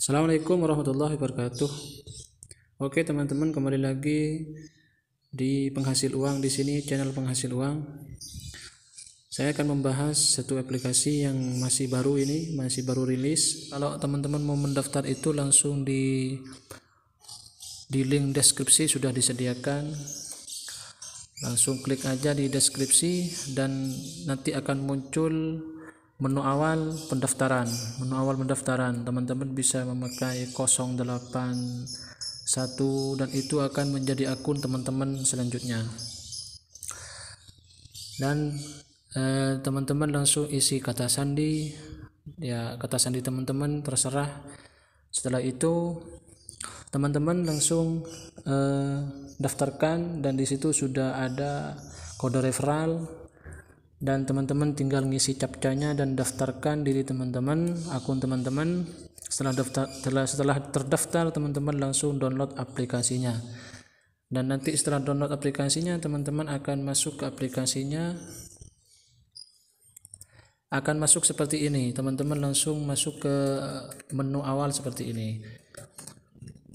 Assalamualaikum warahmatullahi wabarakatuh. Oke teman-teman kembali lagi di penghasil uang di sini channel penghasil uang. Saya akan membahas satu aplikasi yang masih baru ini masih baru rilis. Kalau teman-teman mau mendaftar itu langsung di di link deskripsi sudah disediakan langsung klik aja di deskripsi dan nanti akan muncul menu awal pendaftaran menu awal pendaftaran teman-teman bisa memakai 081 dan itu akan menjadi akun teman-teman selanjutnya dan eh, teman-teman eh, langsung isi kata sandi ya kata sandi teman-teman terserah setelah itu teman-teman langsung eh, daftarkan dan disitu sudah ada kode referral dan teman-teman tinggal ngisi capcanya dan daftarkan diri teman-teman akun teman-teman setelah daftar setelah, setelah terdaftar teman-teman langsung download aplikasinya dan nanti setelah download aplikasinya teman-teman akan masuk ke aplikasinya akan masuk seperti ini teman-teman langsung masuk ke menu awal seperti ini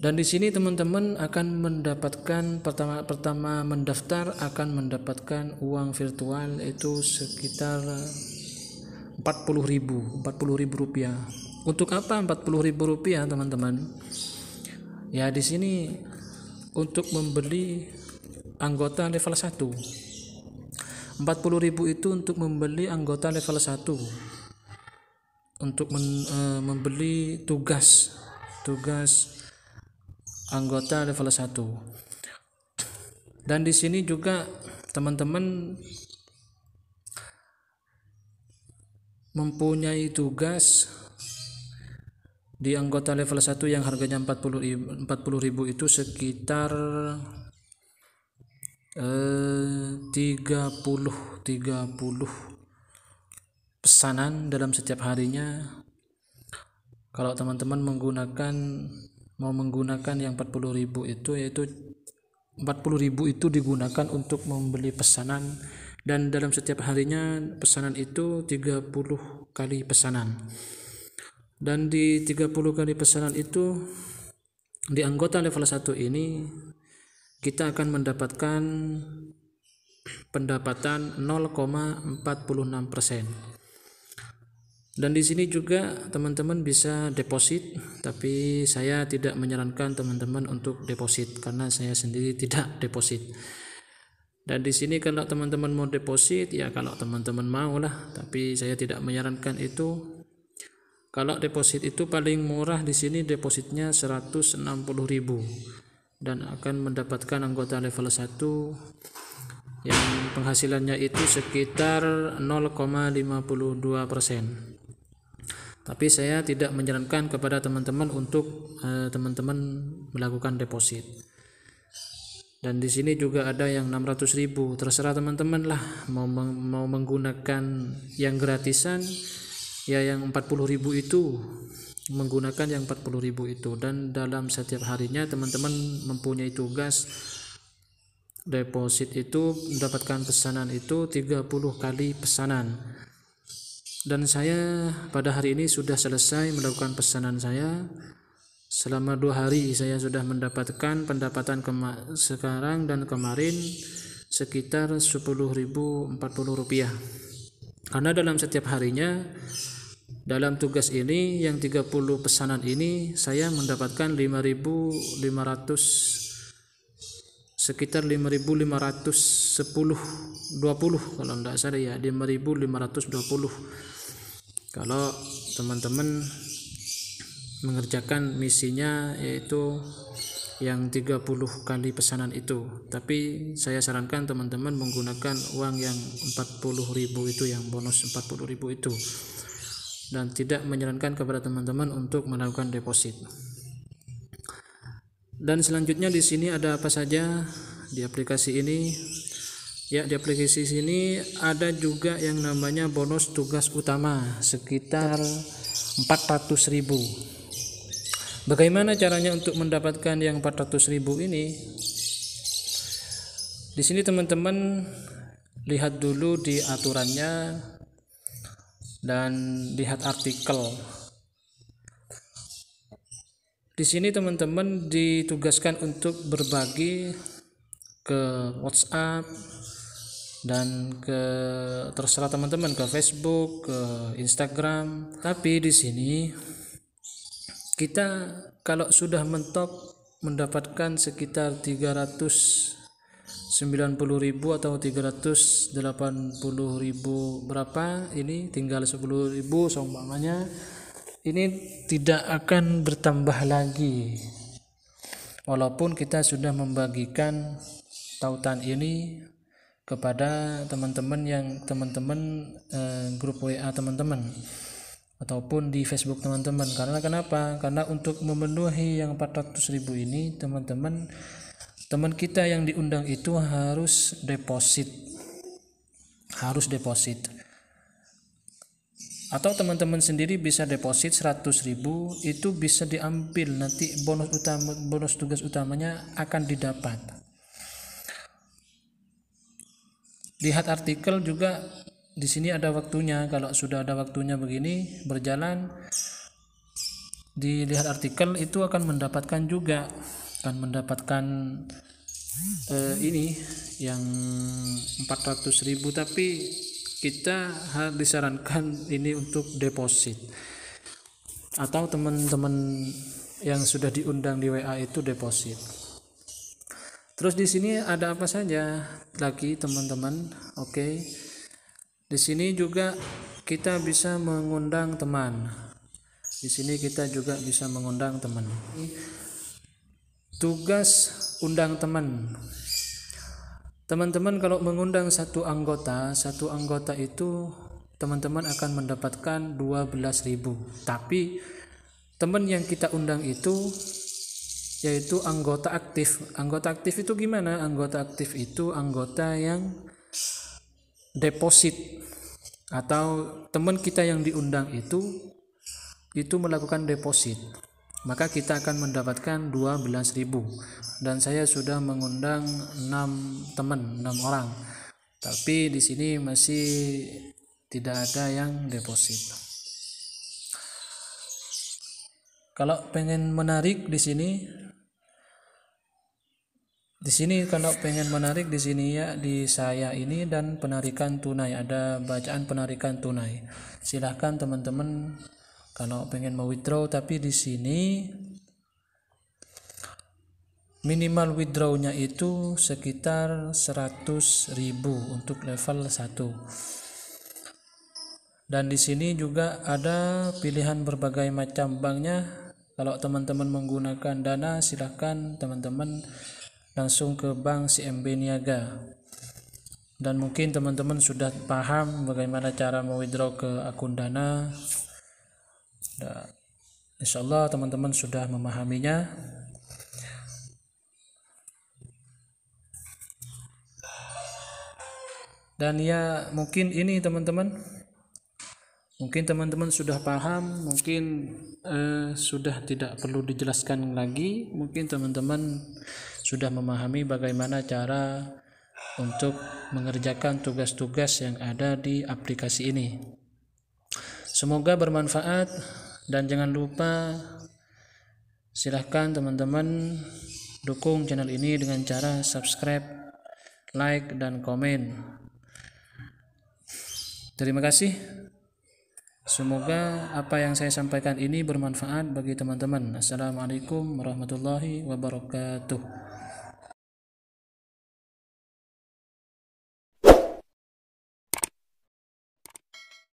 dan di sini teman-teman akan mendapatkan pertama pertama mendaftar akan mendapatkan uang virtual itu sekitar 40.000, 40.000 rupiah. Untuk apa 40.000 rupiah, teman-teman? Ya, di sini untuk membeli anggota level 1. 40.000 itu untuk membeli anggota level 1. Untuk men, e, membeli tugas tugas anggota level 1 dan di sini juga teman-teman mempunyai tugas di anggota level 1 yang harganya 40 40000 ribu itu sekitar eh, 30 30 pesanan dalam setiap harinya kalau teman-teman menggunakan mau menggunakan yang 40.000 itu yaitu 40.000 itu digunakan untuk membeli pesanan dan dalam setiap harinya pesanan itu 30 kali pesanan. Dan di 30 kali pesanan itu di anggota level 1 ini kita akan mendapatkan pendapatan 0,46 persen dan di sini juga teman-teman bisa deposit, tapi saya tidak menyarankan teman-teman untuk deposit karena saya sendiri tidak deposit. Dan di sini kalau teman-teman mau deposit, ya kalau teman-teman mau lah, tapi saya tidak menyarankan itu. Kalau deposit itu paling murah di sini depositnya 160.000 dan akan mendapatkan anggota level 1 yang penghasilannya itu sekitar 0,52 persen. Tapi saya tidak menyarankan kepada teman-teman untuk eh, teman-teman eh, melakukan deposit. Dan di sini juga ada yang 600 ribu Terserah teman-teman lah mau mau menggunakan yang gratisan ya yang 40 ribu itu menggunakan yang 40 ribu itu dan dalam setiap harinya teman-teman mempunyai tugas deposit itu mendapatkan pesanan itu 30 kali pesanan dan saya pada hari ini sudah selesai melakukan pesanan saya selama dua hari saya sudah mendapatkan pendapatan sekarang dan kemarin sekitar 10.040 rupiah karena dalam setiap harinya dalam tugas ini yang 30 pesanan ini saya mendapatkan 5.500 sekitar 5.510 20 kalau tidak salah ya 5.520 kalau teman-teman mengerjakan misinya yaitu yang 30 kali pesanan itu tapi saya sarankan teman-teman menggunakan uang yang ribu itu yang bonus ribu itu dan tidak menyarankan kepada teman-teman untuk melakukan deposit dan selanjutnya di sini ada apa saja di aplikasi ini Ya, di aplikasi sini ada juga yang namanya bonus tugas utama sekitar 400.000. Bagaimana caranya untuk mendapatkan yang 400.000 ini? Di sini teman-teman lihat dulu di aturannya dan lihat artikel. Di sini teman-teman ditugaskan untuk berbagi ke WhatsApp, dan ke terserah teman-teman ke Facebook, ke Instagram. Tapi di sini kita kalau sudah mentok mendapatkan sekitar 390.000 atau 380.000 berapa ini tinggal 10.000 ribu seumpamanya ini tidak akan bertambah lagi walaupun kita sudah membagikan tautan ini kepada teman-teman yang teman-teman eh, grup WA teman-teman ataupun di Facebook teman-teman karena kenapa karena untuk memenuhi yang 400 ribu ini teman-teman teman kita yang diundang itu harus deposit harus deposit atau teman-teman sendiri bisa deposit 100 ribu itu bisa diambil nanti bonus utama bonus tugas utamanya akan didapat lihat artikel juga di sini ada waktunya kalau sudah ada waktunya begini berjalan dilihat artikel itu akan mendapatkan juga akan mendapatkan eh, ini yang 400.000 tapi kita disarankan ini untuk deposit atau teman-teman yang sudah diundang di WA itu deposit Terus di sini ada apa saja lagi teman-teman? Oke. Okay. Di sini juga kita bisa mengundang teman. Di sini kita juga bisa mengundang teman. Tugas undang teman. Teman-teman kalau mengundang satu anggota, satu anggota itu teman-teman akan mendapatkan 12.000. Tapi teman yang kita undang itu yaitu anggota aktif. Anggota aktif itu gimana? Anggota aktif itu anggota yang deposit atau teman kita yang diundang itu itu melakukan deposit. Maka kita akan mendapatkan 12.000 dan saya sudah mengundang 6 teman, 6 orang. Tapi di sini masih tidak ada yang deposit. Kalau pengen menarik di sini di sini kalau pengen menarik di sini ya di saya ini dan penarikan tunai ada bacaan penarikan tunai silahkan teman-teman kalau pengen mau withdraw tapi di sini minimal withdrawnya itu sekitar 100.000 untuk level 1 dan di sini juga ada pilihan berbagai macam banknya kalau teman-teman menggunakan dana silahkan teman-teman langsung ke Bank CMB Niaga. Dan mungkin teman-teman sudah paham bagaimana cara mewithdraw ke akun Dana. Nah, insya Allah teman-teman sudah memahaminya. Dan ya mungkin ini teman-teman mungkin teman-teman sudah paham mungkin eh, sudah tidak perlu dijelaskan lagi mungkin teman-teman sudah memahami bagaimana cara untuk mengerjakan tugas-tugas yang ada di aplikasi ini. Semoga bermanfaat dan jangan lupa silahkan teman-teman dukung channel ini dengan cara subscribe, like, dan komen. Terima kasih. Semoga apa yang saya sampaikan ini bermanfaat bagi teman-teman. Assalamualaikum warahmatullahi wabarakatuh.